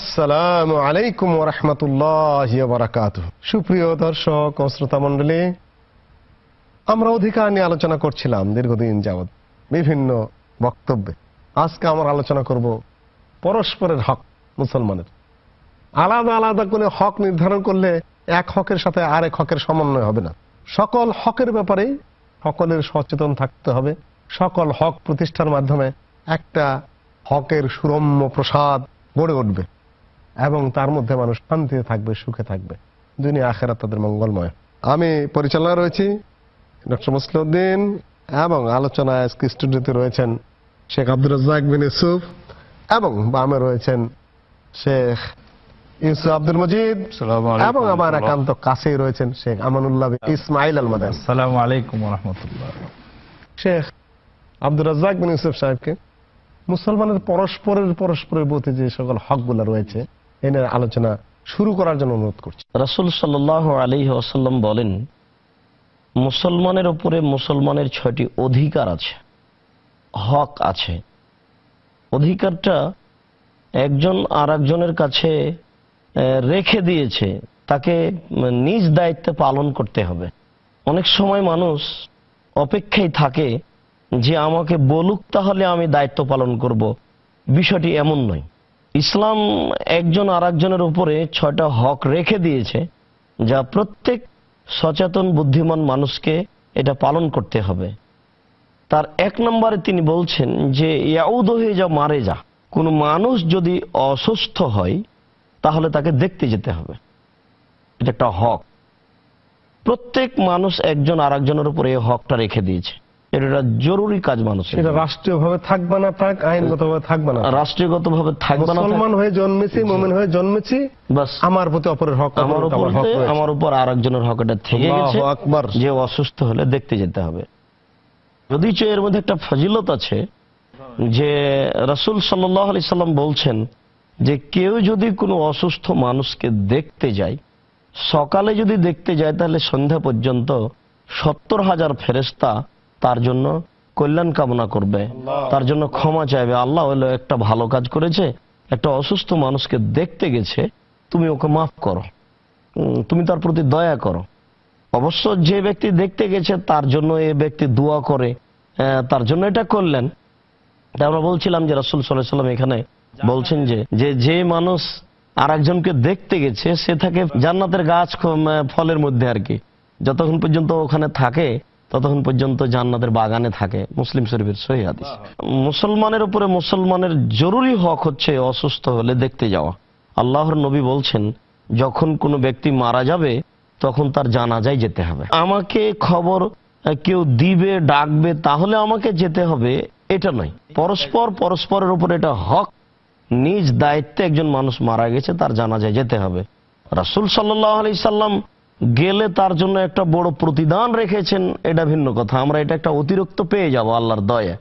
আসসালামু আলাইকুম রহমতুল্লাহ বারাকাত সুপ্রিয় দর্শক ও শ্রোতা আমরা অধিকার নিয়ে আলোচনা করছিলাম দীর্ঘদিন যাবৎ বিভিন্ন বক্তব্যে আজকে আমরা আলোচনা করব পরস্পরের হক মুসলমানের আলাদা আলাদা করে হক নির্ধারণ করলে এক হকের সাথে আরেক হকের সমন্বয় হবে না সকল হকের ব্যাপারেই সকলের সচেতন থাকতে হবে সকল হক প্রতিষ্ঠার মাধ্যমে একটা হকের সুরম্য প্রসাদ গড়ে উঠবে এবং তার মধ্যে মানুষ শান্তিতে থাকবে সুখে থাকবে দুনিয়া আখেরা তাদের মঙ্গলময় আমি পরিচালনা রয়েছি ডক্টর মুসলিউদ্দিন এবং আলোচনায় আজকে স্টুডিওতে রয়েছেন শেখ আব্দুল রাজ্জাক বিন ইউসুফ এবং বামে রয়েছেন শেখ ইউসুফ আব্দুল মজিদ এবং আমার একান্ত কাছেই রয়েছেন শেখ আমানুল্লাহ ইসমাইল আল মাদান আসসালামু আলাইকুম রহমতুল্লাহ শেখ আব্দুল রাজ্জাক বিন ইউসুফ সাহেবকে মুসলমানের পরস্পরের পরস্পরের প্রতি যে সকল হকগুলো রয়েছে এ আলোচনা শুরু করার জন্য অনুরোধ করছি রাসুল সাল্লাহ আলি আসাল্লাম বলেন মুসলমানের ওপরে মুসলমানের ছয়টি অধিকার আছে হক আছে অধিকারটা একজন আর একজনের কাছে রেখে দিয়েছে তাকে নিজ দায়িত্বে পালন করতে হবে অনেক সময় মানুষ অপেক্ষায় থাকে যে আমাকে বলুক তাহলে আমি দায়িত্ব পালন করব বিষয়টি এমন নয় ইসলাম একজন আর একজনের উপরে ছয়টা হক রেখে দিয়েছে যা প্রত্যেক সচেতন বুদ্ধিমান মানুষকে এটা পালন করতে হবে তার এক নম্বরে তিনি বলছেন যে ইয়াউদ হয়ে যা মারে যা কোনো মানুষ যদি অসুস্থ হয় তাহলে তাকে দেখতে যেতে হবে এটা একটা হক প্রত্যেক মানুষ একজন আর একজনের উপরে এই হকটা রেখে দিয়েছে এটা জরুরি কাজ মানুষের এটা রাষ্ট্রীয়ভাবে থাকবে না থাক আইনগতভাবে থাকবা না রাষ্ট্রীয়গতভাবে থাকবা না মুসলমান হয়ে জন্মেছি মুমিন হয়ে জন্মেছি বাস আমার প্রতি অপরের হক আমার উপর আমার উপর আরেকজনের হক এটা থেকে গেছে আকবার যে অসুস্থ হলে দেখতে যেতে হবে যদি এর মধ্যে একটা ফজিলত আছে যে রাসূল সাল্লাল্লাহু আলাইহি সাল্লাম বলছেন যে কেউ যদি কোনো অসুস্থ মানুষকে দেখতে যায় সকালে যদি দেখতে যায় তাহলে সন্ধ্যা পর্যন্ত সত্তর হাজার ফেরেস্তা তার জন্য কল্যাণ কামনা করবে তার জন্য ক্ষমা চাইবে আল্লাহ হলো একটা ভালো কাজ করেছে একটা অসুস্থ মানুষকে দেখতে গেছে তুমি ওকে মাফ করো তুমি তার প্রতি দয়া করো অবশ্য যে ব্যক্তি দেখতে গেছে তার জন্য এ ব্যক্তি দোয়া করে তার জন্য এটা করলেন আমরা বলছিলাম যে রাসুল সাল্লাম এখানে বলছেন যে যে যে মানুষ আর একজনকে দেখতে গেছে সে থাকে জান্নাতের গাছ ফলের মধ্যে আর কি যতক্ষণ পর্যন্ত ওখানে থাকে ততক্ষণ পর্যন্ত জান্নাতের বাগানে থাকে মুসলিম শরীফের সহি হাদিস মুসলমানের উপরে মুসলমানের জরুরি হক হচ্ছে অসুস্থ হলে দেখতে যাওয়া আল্লাহর নবী বলছেন যখন কোনো ব্যক্তি মারা যাবে তখন তার জানাজায় যেতে হবে আমাকে খবর কেউ দিবে ডাকবে তাহলে আমাকে যেতে হবে এটা নয় পরস্পর পরস্পরের উপর এটা হক নিজ দায়িত্বে একজন মানুষ মারা গেছে তার জানাজায় যেতে হবে রাসুল সাল্লাহ আলি সাল্লাম গেলে তার জন্য একটা বড় প্রতিদান রেখেছেন এটা ভিন্ন কথা আমরা এটা একটা অতিরিক্ত পেয়ে যাব আল্লাহর দয়া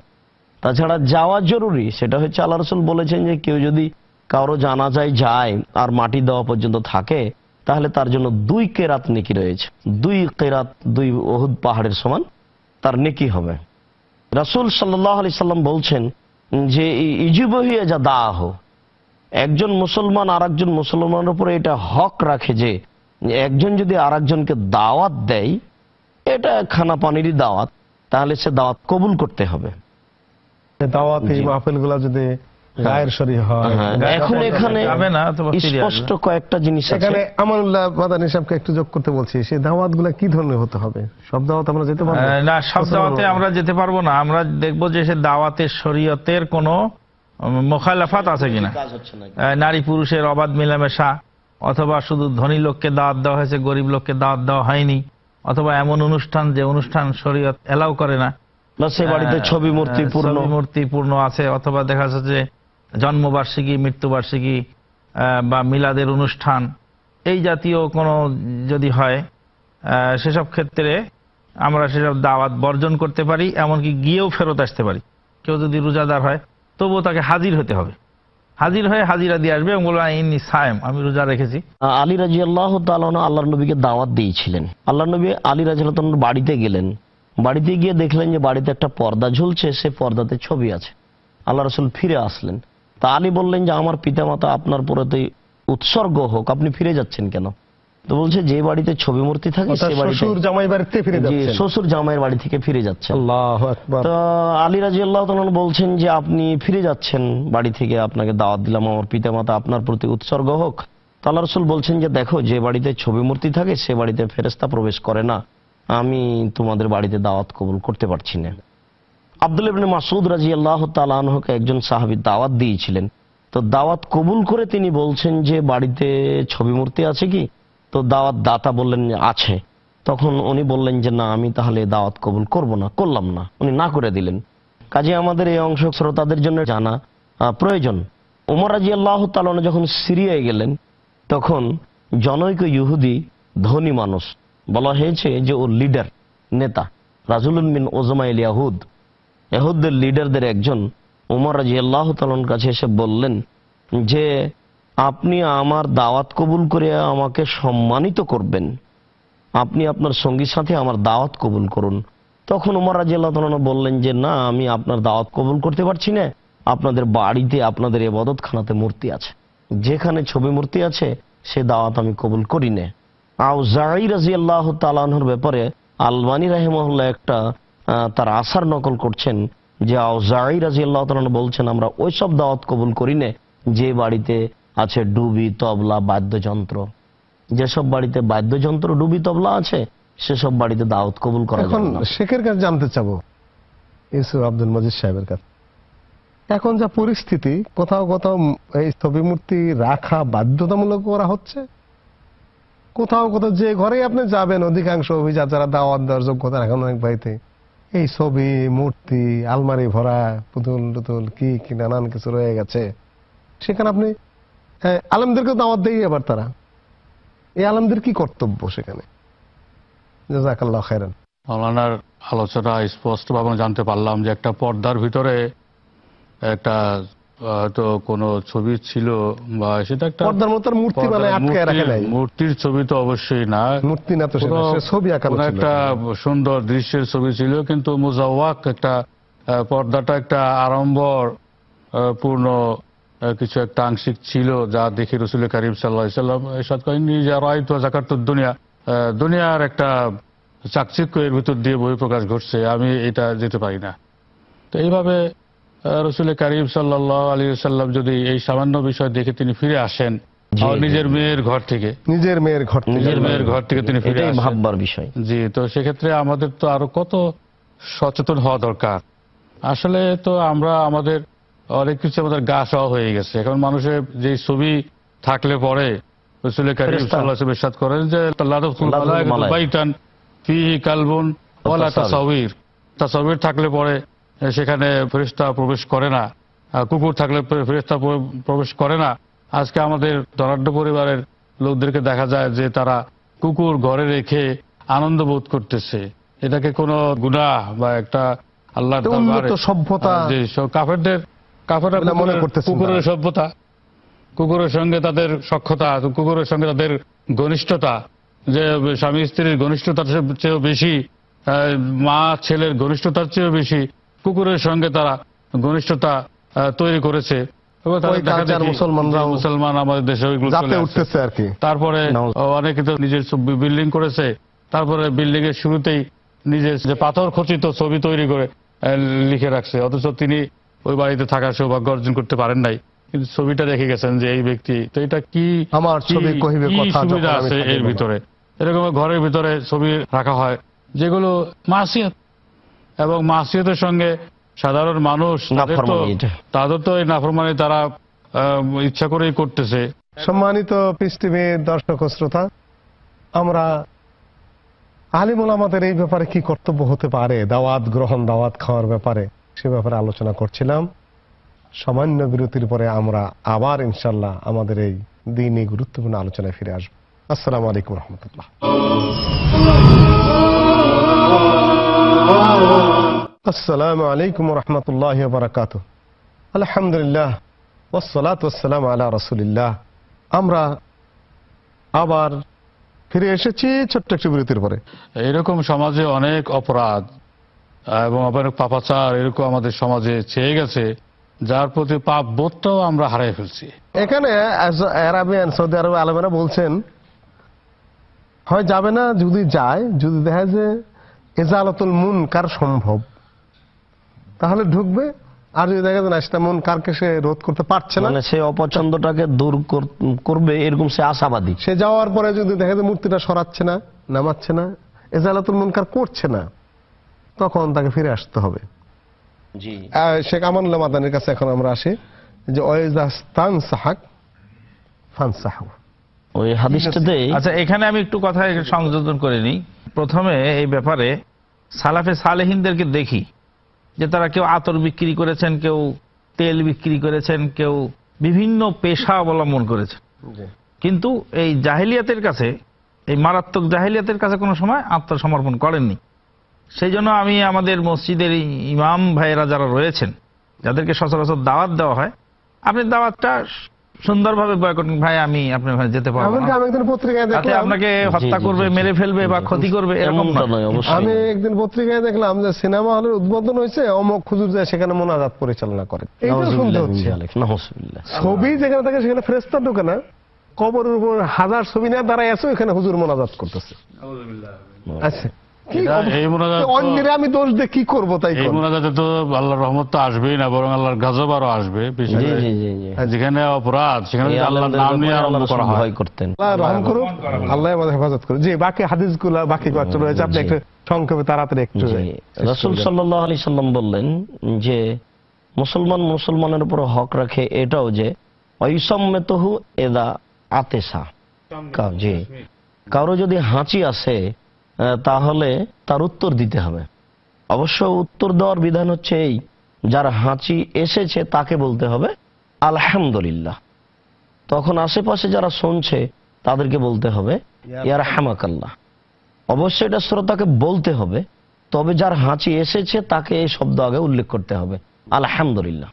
তাছাড়া যাওয়া জরুরি সেটা হচ্ছে আল্লাহ রসুল বলেছেন যে কেউ যদি কারো জানা যায় যায় আর মাটি দেওয়া পর্যন্ত থাকে তাহলে তার জন্য দুই কেরাত নেকি রয়েছে দুই কেরাত দুই ওহুদ পাহাড়ের সমান তার নেকি হবে রসুল সাল্লাহ আলি সাল্লাম বলছেন যে ইজিবহিয়া যা দাহ একজন মুসলমান আর একজন মুসলমানের উপরে এটা হক রাখে যে একজন যদি আর দাওয়াত দেয় এটা খানা পানিরই দাওয়াত তাহলে সে দাওয়াত কবুল করতে হবে যদি হ্যাঁ। হ্যাঁ। একটু করতে বলছি দাওয়াত কি হতে হবে সব আমরা যেতে পারবো না যেতে পারবো না আমরা দেখবো যে সে দাওয়াতের কোনো আছে কিনা নারী পুরুষের অবাধ মিলামেশা অথবা শুধু ধনী লোককে দাওয়াত দেওয়া হয়েছে গরিব লোককে দাওয়াত দেওয়া হয়নি অথবা এমন অনুষ্ঠান যে অনুষ্ঠান শরীয়ত এলাও করে না বাড়িতে ছবি মূর্তি পূর্ণ মূর্তি পূর্ণ আছে অথবা দেখা যাচ্ছে যে জন্মবার্ষিকী মৃত্যুবার্ষিকী বা মিলাদের অনুষ্ঠান এই জাতীয় কোনো যদি হয় সেসব ক্ষেত্রে আমরা সেসব দাওয়াত বর্জন করতে পারি এমনকি গিয়েও ফেরত আসতে পারি কেউ যদি রোজাদার হয় তবুও তাকে হাজির হতে হবে হাজির হয়ে হাজিরা দিয়ে আসবে এবং বলবে ইনি সায়েম আমি রোজা রেখেছি আলী রাজি আল্লাহ আল্লাহ নবীকে দাওয়াত দিয়েছিলেন আল্লাহ নবী আলী রাজি আল্লাহ বাড়িতে গেলেন বাড়িতে গিয়ে দেখলেন যে বাড়িতে একটা পর্দা ঝুলছে সে পর্দাতে ছবি আছে আল্লাহ রসুল ফিরে আসলেন তা আলী বললেন যে আমার পিতামাতা আপনার পরে উৎসর্গ হোক আপনি ফিরে যাচ্ছেন কেন তো বলছে যে বাড়িতে ছবি মূর্তি থাকে শ্বশুর জামাইয়ের বাড়ি থেকে ফিরে যাচ্ছে আল্লাহু আকবার তো আলী রাদিয়াল্লাহু তাআলা বলছেন যে আপনি ফিরে যাচ্ছেন বাড়ি থেকে আপনাকে দাওয়াত দিলাম আমার পিতামাতা আপনার প্রতি উৎসর্গ হোক আল্লাহ রসুল বলছেন যে দেখো যে বাড়িতে ছবি মূর্তি থাকে সে বাড়িতে ফেরেস্তা প্রবেশ করে না আমি তোমাদের বাড়িতে দাওয়াত কবুল করতে পারছি না আব্দুল ইবনে মাসুদ রাজি আল্লাহ আনহুকে একজন সাহাবি দাওয়াত দিয়েছিলেন তো দাওয়াত কবুল করে তিনি বলছেন যে বাড়িতে ছবি মূর্তি আছে কি তো দাওয়াত দাতা বললেন আছে তখন উনি বললেন যে না আমি তাহলে দাওয়াত কবুল করব না করলাম না উনি না করে দিলেন কাজে আমাদের এই অংশ শ্রোতাদের জন্য জানা প্রয়োজন উমর রাজি আল্লাহ তালন যখন সিরিয়ায় গেলেন তখন জনৈক ইহুদি ধনী মানুষ বলা হয়েছে যে ও লিডার নেতা রাজুল মিন ওজমাইল ইয়াহুদ এহুদের লিডারদের একজন উমর রাজি আল্লাহ তালন কাছে এসে বললেন যে আপনি আমার দাওয়াত কবুল করে আমাকে সম্মানিত করবেন আপনি আপনার সঙ্গীর সাথে আমার দাওয়াত কবুল করুন তখন রাজি আল্লাহ বললেন যে না আমি আপনার দাওয়াত কবুল করতে পারছি না আপনাদের বাড়িতে আপনাদের এবাদত খানাতে মূর্তি আছে যেখানে ছবি মূর্তি আছে সে দাওয়াত আমি কবুল করি না আউজাই আল্লাহ তালানহর ব্যাপারে আলবানি রাহেমহল্লা একটা তার আশার নকল করছেন যে আউজাই রাজি আল্লাহ বলছেন আমরা ওইসব দাওয়াত কবুল করি না যে বাড়িতে আছে ডুবি তবলা বাদ্যযন্ত্র যেসব বাড়িতে বাদ্যযন্ত্র ডুবি তবলা আছে সেসব বাড়িতে দাওয়াত কবুল করা এখন শেখের কাছে জানতে চাবো ইউসুফ আব্দুল মজিদ সাহেবের কাছে এখন যা পরিস্থিতি কোথাও কোথাও এই ছবি মূর্তি রাখা বাধ্যতামূলক করা হচ্ছে কোথাও কোথাও যে ঘরে আপনি যাবেন অধিকাংশ অভিজাত যারা দাওয়াত দেওয়ার যোগ্যতা রাখেন অনেক বাড়িতে এই ছবি মূর্তি আলমারি ভরা পুতুল টুতুল কি কি নানান কিছু রয়ে গেছে সেখানে আপনি আলমদেরকে তো আমার দেয় আবার তারা এই আলমদের কি কর্তব্য সেখানে জাকাল্লাহ খেরান মৌলানার আলোচনা স্পষ্টভাবে জানতে পারলাম যে একটা পর্দার ভিতরে একটা হয়তো কোন ছবি ছিল বা সেটা একটা পর্দার মতো মূর্তি বানায় মানে আটকে রাখে নাই মূর্তির ছবি তো অবশ্যই না মূর্তি না তো ছবি আঁকা ছিল একটা সুন্দর দৃশ্যের ছবি ছিল কিন্তু মুজাওয়াক একটা পর্দাটা একটা আড়ম্বর পূর্ণ কিছু একটা আংশিক ছিল যা দেখে রসুল করিম সাল্লা সাল্লাম করেন যা রায় তো জাকাতুর দুনিয়া দুনিয়ার একটা চাকচিক্য এর ভিতর দিয়ে প্রকাশ ঘটছে আমি এটা যেতে পারি না তো এইভাবে রসুল করিম সাল্লাহ আলী সাল্লাম যদি এই সামান্য বিষয় দেখে তিনি ফিরে আসেন নিজের মেয়ের ঘর থেকে নিজের মেয়ের ঘর নিজের মেয়ের ঘর থেকে তিনি ফিরে ভাববার বিষয় জি তো সেক্ষেত্রে আমাদের তো আরো কত সচেতন হওয়া দরকার আসলে তো আমরা আমাদের অনেক কিছু আমাদের গা সহ হয়ে গেছে এখন মানুষের যে ছবি থাকলে পরে রসুল করেন যে বাইতান ফিহি কালবুন ওয়ালা থাকলে পরে সেখানে ফেরেশতা প্রবেশ করে না কুকুর থাকলে ফেরেশতা প্রবেশ করে না আজকে আমাদের ধনাঢ্য পরিবারের লোকদেরকে দেখা যায় যে তারা কুকুর ঘরে রেখে আনন্দ বোধ করতেছে এটাকে কোন গুণা বা একটা আল্লাহ সভ্যতা কাফেরদের কাফেরা মনে করতেছে কুকুরের সভ্যতা কুকুরের সঙ্গে তাদের সক্ষতা কুকুরের সঙ্গে তাদের ঘনিষ্ঠতা যে স্বামী স্ত্রীর ঘনিষ্ঠতার চেয়েও বেশি মা ছেলের ঘনিষ্ঠতার চেয়েও বেশি কুকুরের সঙ্গে তারা ঘনিষ্ঠতা তৈরি করেছে মুসলমান আমাদের দেশে উঠতেছে আর কি তারপরে অনেকে তো নিজের বিল্ডিং করেছে তারপরে বিল্ডিং এর শুরুতেই নিজের যে পাথর খচিত ছবি তৈরি করে লিখে রাখছে অথচ তিনি ওই বাড়িতে থাকার সৌভাগ্য অর্জন করতে পারেন নাই কিন্তু ছবিটা দেখে গেছেন যে এই ব্যক্তি তো এটা কি আমার ছবি কহিবে কথা সুবিধা আছে এর ভিতরে এরকম ঘরের ভিতরে ছবি রাখা হয় যেগুলো মাসিয়ত এবং মাসিয়তের সঙ্গে সাধারণ মানুষ তাদের তো এই নাফরমানি তারা ইচ্ছা করেই করতেছে সম্মানিত পৃথিবীর দর্শক শ্রোতা আমরা আলিমুল আমাদের এই ব্যাপারে কি কর্তব্য হতে পারে দাওয়াত গ্রহণ দাওয়াত খাওয়ার ব্যাপারে সে ব্যাপারে আলোচনা করছিলাম সামান্য বিরতির পরে আমরা আবার ইনশাল্লাহ আমাদের এই দিনে গুরুত্বপূর্ণ আলোচনায় ফিরে আসবো আসসালাম আলাইকুম রহমতুল্লাহ আসসালামু আলাইকুম রহমতুল্লাহ বারাকাত আলহামদুলিল্লাহ ওসলাত ওসালাম আল্লাহ রসুলিল্লাহ আমরা আবার ফিরে এসেছি ছোট্ট একটি বিরতির পরে এরকম সমাজে অনেক অপরাধ এবং অনেক পাপাচার এরকম আমাদের সমাজে চেয়ে গেছে যার প্রতি পাপ বোধটাও আমরা হারাই ফেলছি এখানে সৌদি আরব আলমেরা বলছেন হয় যাবে না যদি যায় যদি দেখা যে এজালতুল মুন কার সম্ভব তাহলে ঢুকবে আর যদি দেখা যায় না সেটা মন কারকে সে রোধ করতে পারছে না মানে সে অপছন্দটাকে দূর করবে এরকম সে আশাবাদী সে যাওয়ার পরে যদি দেখা যায় মূর্তিটা সরাচ্ছে না নামাচ্ছে না মুন কার করছে না তখন তাকে ফিরে আসতে হবে শেখ আমানুল্লাহ মাদানের কাছে এখন আমরা আসি যে ওয়েজাস্তান সাহাক ফানসাহু ওই হাদিসটাতে আচ্ছা এখানে আমি একটু কথা সংযোজন করে নিই প্রথমে এই ব্যাপারে সালাফে সালেহিনদেরকে দেখি যে তারা কেউ আতর বিক্রি করেছেন কেউ তেল বিক্রি করেছেন কেউ বিভিন্ন পেশা অবলম্বন করেছেন কিন্তু এই জাহেলিয়াতের কাছে এই মারাত্মক জাহিলিয়াতের কাছে কোনো সময় আত্মসমর্পণ করেননি সেই জন্য আমি আমাদের মসজিদের ইমাম ভাইয়েরা যারা রয়েছেন যাদেরকে সচরাচর দাওয়াত দেওয়া হয় আপনি দাওয়াতটা সুন্দরভাবে বয়কটিং ভাই আমি আপনার ভাই যেতে পারবো তাতে আপনাকে হত্যা করবে মেরে ফেলবে বা ক্ষতি করবে এরকম আমি একদিন পত্রিকায় দেখলাম যে সিনেমা হলের উদ্বোধন হয়েছে অমক খুজুর যায় সেখানে মোনাজাত পরিচালনা করে ছবি যেখানে থাকে সেখানে ফ্রেস্তা ঢুকে না কবরের উপর হাজার ছবি না দাঁড়ায় আছে ওইখানে হুজুর মোনাজাত করতেছে আচ্ছা কি তাই তো আল্লাহর রহমত না গাজব হ্যাঁ। যেখানে একটু সাল্লাম বললেন যে মুসলমান মুসলমানের উপর হক রাখে এটাও যে অইসম্মেতহু এদা আতেসা জি কারো যদি হাঁচি আছে তাহলে তার উত্তর দিতে হবে অবশ্য উত্তর দেওয়ার বিধান হচ্ছে এই যার হাঁচি এসেছে তাকে বলতে হবে আলহামদুলিল্লাহ তখন আশেপাশে যারা শুনছে তাদেরকে বলতে হবে ইয়ার হামাকাল্লাহ অবশ্যই এটা শ্রোতাকে বলতে হবে তবে যার হাঁচি এসেছে তাকে এই শব্দ আগে উল্লেখ করতে হবে আলহামদুলিল্লাহ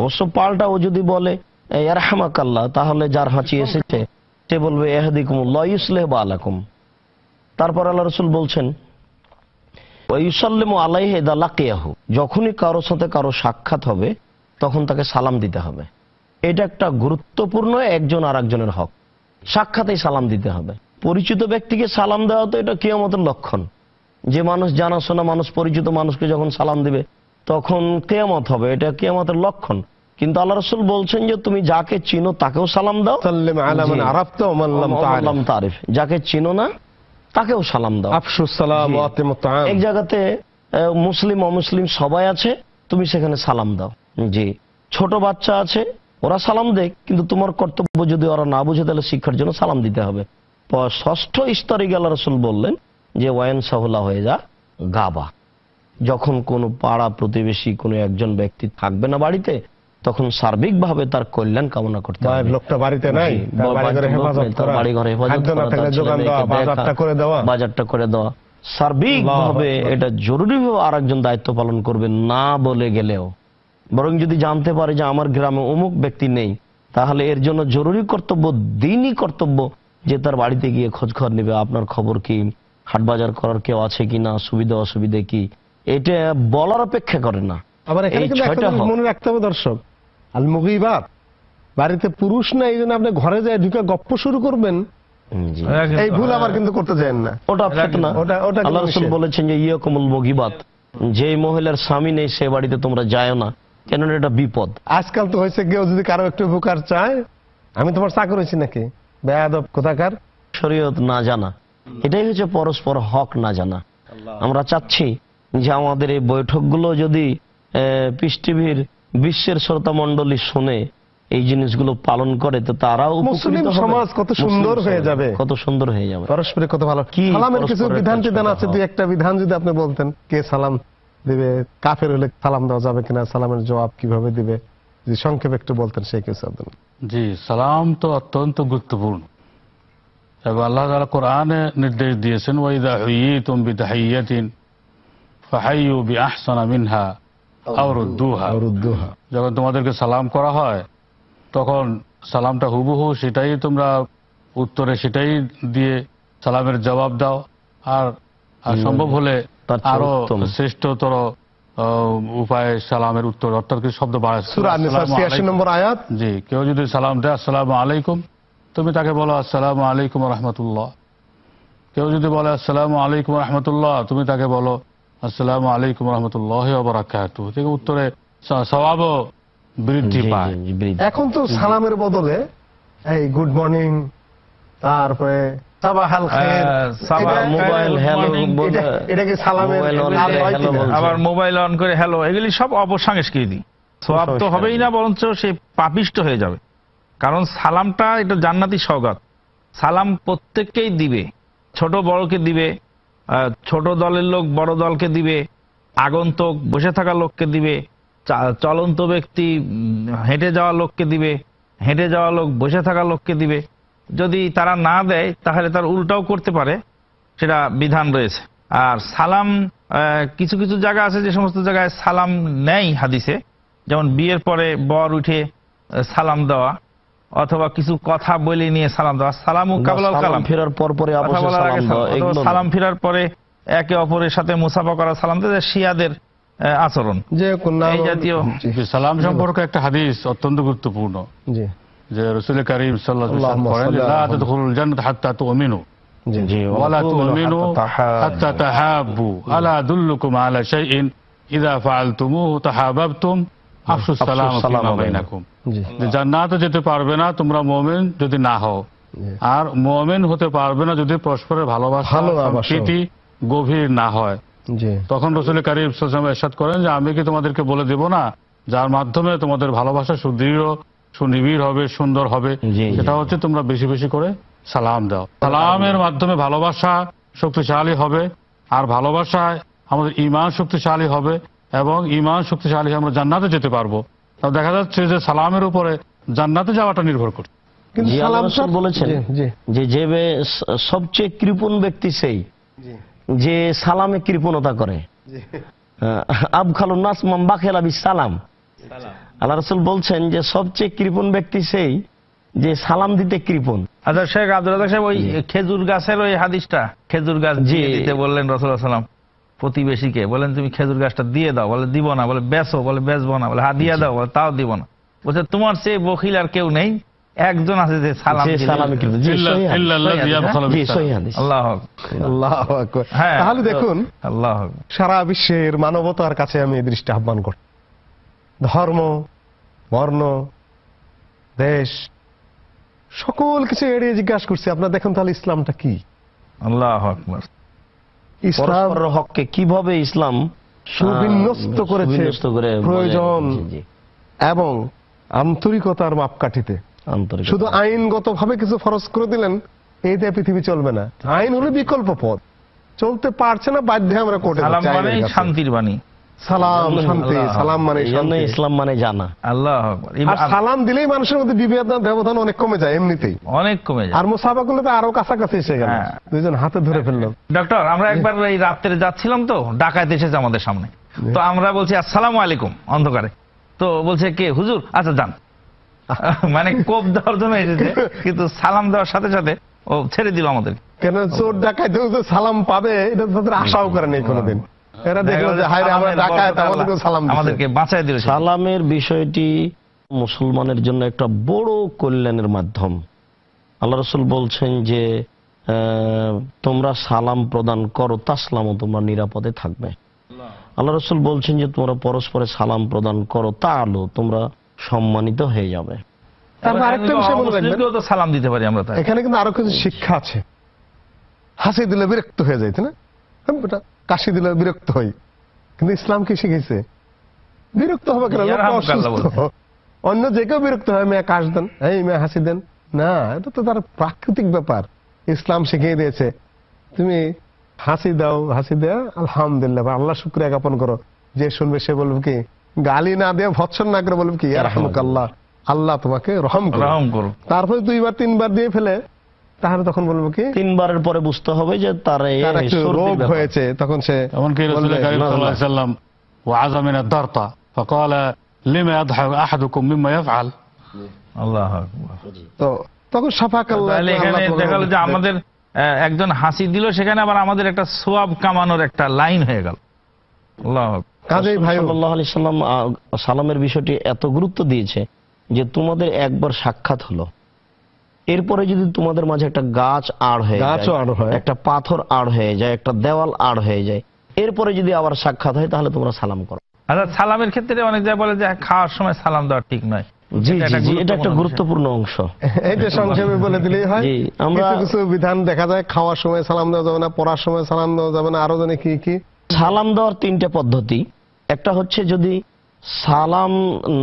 অবশ্য পাল্টা ও যদি বলে ইয়ার হামাকাল্লাহ তাহলে যার হাঁচি এসেছে সে বলবে এহদিকুম ইসলেহ বা আলাকুম তারপর আল্লাহ রসুল বলছেন ওয়ুসাল্লিম আলাইহে দালাকিয়াহু যখনই কারো সাথে কারো সাক্ষাৎ হবে তখন তাকে সালাম দিতে হবে এটা একটা গুরুত্বপূর্ণ একজন আর একজনের হক সাক্ষাতেই সালাম দিতে হবে পরিচিত ব্যক্তিকে সালাম দেওয়া তো এটা কেয়ামতের লক্ষণ যে মানুষ জানাশোনা মানুষ পরিচিত মানুষকে যখন সালাম দিবে তখন কেয়ামত হবে এটা কেয়ামতের লক্ষণ কিন্তু আল্লাহ রসুল বলছেন যে তুমি যাকে চিনো তাকেও সালাম দাও যাকে চিনো না তাকেও সালাম দাও আফসুস সালাম এক জায়গাতে মুসলিম অমুসলিম সবাই আছে তুমি সেখানে সালাম দাও জি ছোট বাচ্চা আছে ওরা সালাম দেয় কিন্তু তোমার কর্তব্য যদি ওরা না বুঝে তাহলে শিক্ষার জন্য সালাম দিতে হবে ষষ্ঠ স্তরে গেল রসুল বললেন যে ওয়ান সাহুলা হয়ে যা গাবা যখন কোনো পাড়া প্রতিবেশী কোনো একজন ব্যক্তি থাকবে না বাড়িতে তখন সার্বিকভাবে তার কল্যাণ কামনা করতে হবে লোকটা বাড়িতে নাই বাড়ি ঘরে হেফাজত করে দেওয়া বাজারটা করে দেওয়া সার্বিকভাবে এটা জরুরিভাবে আর একজন দায়িত্ব পালন করবে না বলে গেলেও বরং যদি জানতে পারে যে আমার গ্রামে অমুক ব্যক্তি নেই তাহলে এর জন্য জরুরি কর্তব্য দিনই কর্তব্য যে তার বাড়িতে গিয়ে খোঁজ খবর নেবে আপনার খবর কি হাট বাজার করার কেউ আছে কি না সুবিধা অসুবিধে কি এটা বলার অপেক্ষা করে না আবার এখানে মনে রাখতে হবে দর্শক আল মুগিবাত বাড়িতে পুরুষ না এই জন্য আপনি ঘরে যায় ঢুকে গপ্প শুরু করবেন এই ভুল হ্যাঁ। আবার কিন্তু করতে চান না ওটা ফেতনা আল্লাহ রসুল বলেছেন যে ইয়কুমুল মুগিবাত যে মহিলার স্বামী নেই সে বাড়িতে তোমরা যায় না কেননা এটা বিপদ আজকাল তো হয়েছে কেউ যদি কারো একটু উপকার চায় আমি তোমার চাকর হয়েছি নাকি বেয়াদব কোথাকার শরীয়ত না জানা এটাই হচ্ছে পরস্পর হক না জানা আমরা চাচ্ছি যে আমাদের এই বৈঠকগুলো যদি পিস টিভির বিশ্বের শ্রোতামণ্ডলী শুনে এই জিনিসগুলো পালন করে তো তারাও মুসলিম সমাজ কত সুন্দর হয়ে যাবে কত সুন্দর হয়ে যাবে পারস্পরিক কত ভালো কি সালামের কিছু বিধান বিধান আছে দুই একটা বিধান যদি আপনি বলতেন কে সালাম দিবে কাফের হলে সালাম দেওয়া যাবে কিনা সালামের জবাব কিভাবে দিবে যে সংক্ষেপে একটু বলতেন সেই কিছু আপনি জি সালাম তো অত্যন্ত গুরুত্বপূর্ণ এবং আল্লাহ তালা কোরআনে নির্দেশ দিয়েছেন ওয়াইদা হুইয়ে তুমি বিদাহিয়াতিন ফাহাইয়ু বি আহসানা মিনহা যখন তোমাদেরকে সালাম করা হয় তখন সালামটা হুবহু সেটাই তোমরা উত্তরে সেটাই দিয়ে সালামের জবাব দাও আর সম্ভব হলে আরো শ্রেষ্ঠতর উপায় সালামের উত্তর অর্থাৎ শব্দ নম্বর জি কেউ যদি সালাম দেয় আসসালাম আলাইকুম তুমি তাকে বলো আসসালাম আলাইকুম রহমতুল্লাহ কেউ যদি বলে আসসালাম আলাইকুম রহমতুল্লাহ তুমি তাকে বলো আসসালামু আলাইকুম রহমতুল্লাহ বারাকাত থেকে উত্তরে স্বভাবও বৃদ্ধি পায় এখন তো সালামের বদলে এই গুড মর্নিং তারপরে আবার মোবাইল অন করে হ্যালো এগুলি সব অপসংস্কৃতি সোয়াব তো হবেই না বরঞ্চ সে পাপিষ্ট হয়ে যাবে কারণ সালামটা এটা জান্নাতি সৌগাত সালাম প্রত্যেককেই দিবে ছোট বড়কে দিবে ছোট দলের লোক বড় দলকে দিবে আগন্তক বসে থাকা লোককে দিবে চলন্ত ব্যক্তি হেঁটে যাওয়া লোককে দিবে হেঁটে যাওয়া লোক বসে থাকা লোককে দিবে যদি তারা না দেয় তাহলে তার উল্টাও করতে পারে সেটা বিধান রয়েছে আর সালাম কিছু কিছু জায়গা আছে যে সমস্ত জায়গায় সালাম নেই হাদিসে যেমন বিয়ের পরে বর উঠে সালাম দেওয়া অথবা কিছু কথা বলে নিয়ে সালাম দেওয়া সালাম কালাম ফেরার পর পরে সালাম ফেরার পরে একে অপরের সাথে মুসাফা করা সালাম শিয়াদের আচরণ যে জাতীয় সালাম সম্পর্কে একটা হাদিস অত্যন্ত গুরুত্বপূর্ণ যে রসুল করিম সাল্লাহ ولا تؤمنوا حتى تحابوا ألا أدلكم على شيء إذا فعلتموه تحاببتم জান্নাতে যেতে পারবে না তোমরা মোমেন যদি না হও আর মোমেন হতে পারবে না যদি পরস্পরের ভালোবাসা গভীর না হয় তখন রসুল কারিম এরশাদ করেন যে আমি কি তোমাদেরকে বলে দেব না যার মাধ্যমে তোমাদের ভালোবাসা সুদৃঢ় সুনিবিড় হবে সুন্দর হবে সেটা হচ্ছে তোমরা বেশি বেশি করে সালাম দাও সালামের মাধ্যমে ভালোবাসা শক্তিশালী হবে আর ভালোবাসায় আমাদের ইমান শক্তিশালী হবে এবং ইমান শক্তিশালী আমরা জান্নাতে যেতে পারবো দেখা যাচ্ছে যে সালামের উপরে জান্নাতে যাওয়াটা নির্ভর করছে যে যে সবচেয়ে কৃপণ ব্যক্তি সেই যে সালামে কৃপণতা করে আব খালু নাস মাম্বা খেলাবি সালাম আল্লাহ রসুল বলছেন যে সবচেয়ে কৃপণ ব্যক্তি সেই যে সালাম দিতে কৃপণ আচ্ছা শেখ আব্দুল সাহেব ওই খেজুর গাছের ওই হাদিসটা খেজুর গাছ দিতে বললেন রসুল্লাহ সালাম প্রতিবেশীকে বলেন তুমি খেজুর গাছটা দিয়ে দাও বলে দিব না বলে বেসো বলে বেসবো না বলে হা দিয়ে দাও বলে তাও দিব না বলছে তোমার সে বকিল আর কেউ নেই একজন আছে যে সালাম হ্যাঁ? হ্যাঁ, তাহলে দেখুন সারা বিশ্বের মানবতার কাছে আমি এই দৃষ্টি আহ্বান কর ধর্ম বর্ণ দেশ সকল কিছু এড়িয়ে জিজ্ঞাসা করছি আপনার দেখুন তাহলে ইসলামটা কি আল্লাহ আকবর পরস্পরের হককে কিভাবে ইসলাম সুবিন্যস্ত করেছে প্রয়োজন এবং আন্তরিকতার মাপকাঠিতে শুধু আইনগত ভাবে কিছু ফরজ করে দিলেন এতে পৃথিবী চলবে না আইন হলো বিকল্প পথ চলতে পারছে না বাধ্য আমরা কোর্টে শান্তির বাণী মানে মানে হ্যাঁ। আমরা যাচ্ছিলাম তো এসেছে আমাদের সামনে তো আমরা বলছি আসসালাম আলাইকুম অন্ধকারে তো বলছে কে হুজুর আচ্ছা যান মানে কোপ দেওয়ার জন্য এসেছে কিন্তু সালাম দেওয়ার সাথে সাথে ও ছেড়ে দিল আমাদের কেন চোর ডাকায় সালাম পাবে এটা তাদের আশাও করেনি কোনোদিন এরা দেখলো যে হায় আমরা ডাকায় আমাদেরকে সালাম আমাদেরকে বাঁচায় দিল সালামের বিষয়টি মুসলমানের জন্য একটা বড় কল্যাণের মাধ্যম আল্লাহ রসুল বলছেন যে তোমরা সালাম প্রদান করো তাসলাম তোমরা নিরাপদে থাকবে আল্লাহ রসুল বলছেন যে তোমরা পরস্পরে সালাম প্রদান করো তা আলো তোমরা সম্মানিত হয়ে যাবে সালাম দিতে পারি আমরা এখানে কিন্তু আরো কিছু শিক্ষা আছে হাসি দিলে বিরক্ত হয়ে যাইতে না হ্যাঁ, কাশি দিলে বিরক্ত হই কিন্তু ইসলাম কি শিখেছে বিরক্ত হবে কেন অন্য যে কেউ বিরক্ত হয় মেয়ে কাশ দেন এই মেয়ে হাসি দেন না এটা তো তার প্রাকৃতিক ব্যাপার ইসলাম শিখিয়ে দিয়েছে তুমি হাসি দাও হাসি দেয় আলহামদুলিল্লাহ আল্লাহ শুক্রিয়া জ্ঞাপন করো যে শুনবে সে বলবে কি গালি না দিয়ে ভৎসন না করে বলবে কি আল্লাহ আল্লাহ তোমাকে রহম করো তারপরে দুইবার তিনবার দিয়ে ফেলে তাহলে তখন বলবো কি তিনবারের পরে বুঝতে হবে যে তার রোগ হয়েছে তখন সে তখন আমাদের একজন হাসি দিল সেখানে আবার আমাদের একটা সোয়াব কামানোর একটা লাইন হয়ে গেল কাজেই ভাই আল্লাহ সালামের বিষয়টি এত গুরুত্ব দিয়েছে যে তোমাদের একবার সাক্ষাৎ হলো এরপরে যদি তোমাদের মাঝে একটা গাছ আড় হয়ে গাছ হয় একটা পাথর আড় হয়ে যায় একটা দেওয়াল আড় হয়ে যায় এরপরে যদি আবার সাক্ষাৎ হয় তাহলে তোমরা সালাম করো আচ্ছা সালামের ক্ষেত্রে অনেক জায়গায় বলে যে খাওয়ার সময় সালাম দেওয়া ঠিক নয় এটা একটা গুরুত্বপূর্ণ অংশ এটা সংক্ষেপে বলে দিলেই হয় আমরা কিছু বিধান দেখা যায় খাওয়ার সময় সালাম দেওয়া যাবে না পড়ার সময় সালাম দেওয়া যাবে না আরো জানে কি কি সালাম দেওয়ার তিনটা পদ্ধতি একটা হচ্ছে যদি সালাম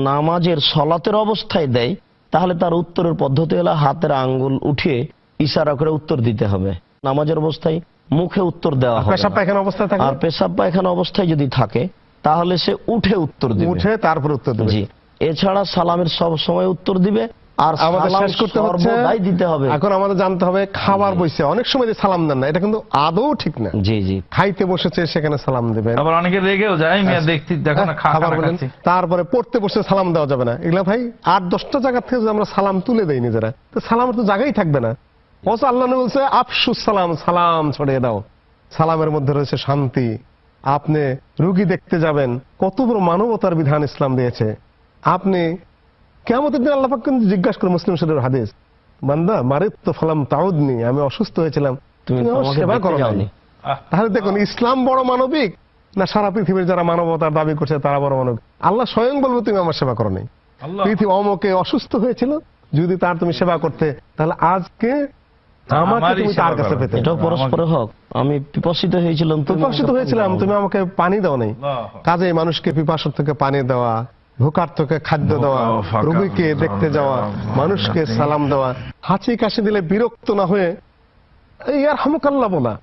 নামাজের সলাতের অবস্থায় দেয় তাহলে তার উত্তরের পদ্ধতি হলো হাতের আঙ্গুল উঠিয়ে ইশারা করে উত্তর দিতে হবে নামাজের অবস্থায় মুখে উত্তর দেওয়া হবে পেশাব পায়খানা অবস্থায় থাকে আর পেশাব পায়খানা অবস্থায় যদি থাকে তাহলে সে উঠে উত্তর দিবে উঠে তারপর উত্তর দিবে জি এছাড়া সালামের সব সময় উত্তর দিবে আর করতে হচ্ছে দিতে হবে এখন আমাদের জানতে হবে খাবার বইছে অনেক সময় যে সালাম দেন না এটা কিন্তু আদৌ ঠিক না জি জি খাইতে বসেছে সেখানে সালাম দেবে আবার অনেকে রেগেও যায় মিয়া আচ্ছা, দেখতে দেখো না খাবার বলেন তারপরে পড়তে বসে সালাম দেওয়া যাবে না এগুলা ভাই আট দশটা জায়গা থেকে আমরা সালাম তুলে দেই নিজেরা তো সালাম তো জায়গাই থাকবে না অবশ্য আল্লাহ বলছে আফসুস সালাম সালাম ছড়িয়ে দাও সালামের মধ্যে রয়েছে শান্তি আপনি রুগী দেখতে যাবেন কত বড় মানবতার বিধান ইসলাম দিয়েছে আপনি কেমন দিন আল্লাহ কিন্তু জিজ্ঞাসা করে মুসলিম শরীর হাদিস বান্দা মারে তো ফলাম তাও তাউদনি আমি অসুস্থ হয়েছিলাম তুমি সেবা করো তাহলে দেখুন ইসলাম বড় মানবিক না সারা পৃথিবীর যারা মানবতার দাবি করছে তারা বড় মানবিক আল্লাহ স্বয়ং বলবো তুমি আমার সেবা করো নেই পৃথিবী অমকে অসুস্থ হয়েছিল যদি তার তুমি সেবা করতে তাহলে আজকে তার কাছে হোক আমি আমাকে পানি দেওয়া ভূকার্থকে খাদ্য দেওয়া রুগীকে দেখতে যাওয়া মানুষকে সালাম দেওয়া হাঁচি কাশি দিলে বিরক্ত না হয়ে আর হামুকাল্লা বলা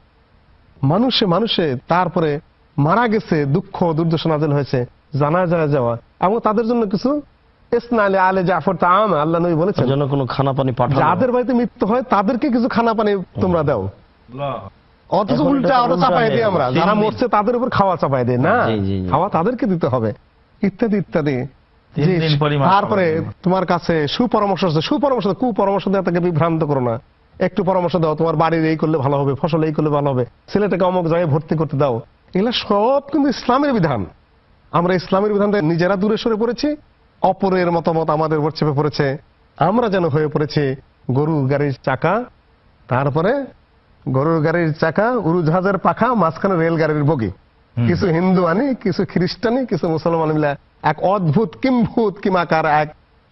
মানুষে মানুষে তারপরে মারা গেছে দুঃখ দুর্দশনাজন হয়েছে জানা যায় যাওয়া এবং তাদের জন্য কিছু আলে জাফর তাম আল্লাহ নবী বলেছেন যেন কোনো খানা পানি পাঠাও যাদের বাড়িতে মৃত্যু হয় তাদেরকে কিছু খানা পানি তোমরা দাও অথচ উল্টা আরো চাপাই দিই আমরা যারা মরছে তাদের উপর খাওয়া চাপাই দিই না খাওয়া তাদেরকে দিতে হবে ইত্যাদি ইত্যাদি তারপরে তোমার কাছে সুপরামর্শ আছে সুপরামর্শ কুপরামর্শ দেওয়া তাকে বিভ্রান্ত করো না একটু পরামর্শ দাও তোমার বাড়ির এই করলে ভালো হবে ফসল এই করলে ভালো হবে ছেলেটাকে অমক জায়গায় ভর্তি করতে দাও এগুলো সব কিন্তু ইসলামের বিধান আমরা ইসলামের বিধান নিজেরা দূরে সরে পড়েছি অপরের মতামত আমাদের উপর চেপে পড়েছে আমরা যেন হয়ে পড়েছি গরু গাড়ির চাকা তারপরে গরুর গাড়ির চাকা উড়ুজাহাজের পাখা মাঝখানে রেলগাড়ির বগি কিছু হিন্দু আনে কিছু খ্রিস্টানি কিছু মুসলমান মিলে এক অদ্ভুত কিম্ভূত কিমাকার এক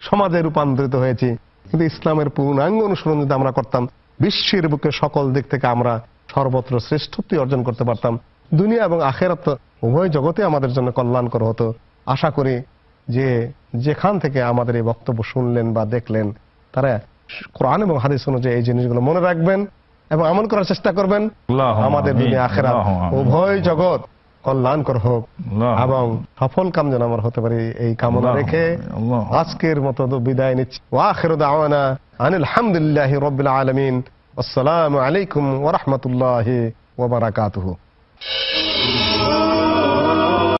সমাজে রূপান্তরিত হয়েছে কিন্তু ইসলামের পূর্ণাঙ্গ অনুসরণ যদি আমরা করতাম বিশ্বের বুকে সকল দিক থেকে আমরা সর্বত্র শ্রেষ্ঠত্ব অর্জন করতে পারতাম দুনিয়া এবং আখেরাত উভয় জগতে আমাদের জন্য কল্যাণকর হতো আশা করি যে যেখান থেকে আমাদের এই বক্তব্য শুনলেন বা দেখলেন তারা কোরআন এবং হাদিস অনুযায়ী এই জিনিসগুলো মনে রাখবেন এবং আমল করার চেষ্টা করবেন আমাদের দুনিয়া আখেরাত উভয় জগৎ কল্যাণকর হোক এবং সফল কাম যেন আমার হতে পারি এই কামনা রেখে আজকের মতো বিদায় নিচ্ছি ওয়াখের দাওয়ানা আনিল হামদুলিল্লাহ রবিল আলমিন আসসালামু আলাইকুম ওরহমতুল্লাহ ওবরাকাতহ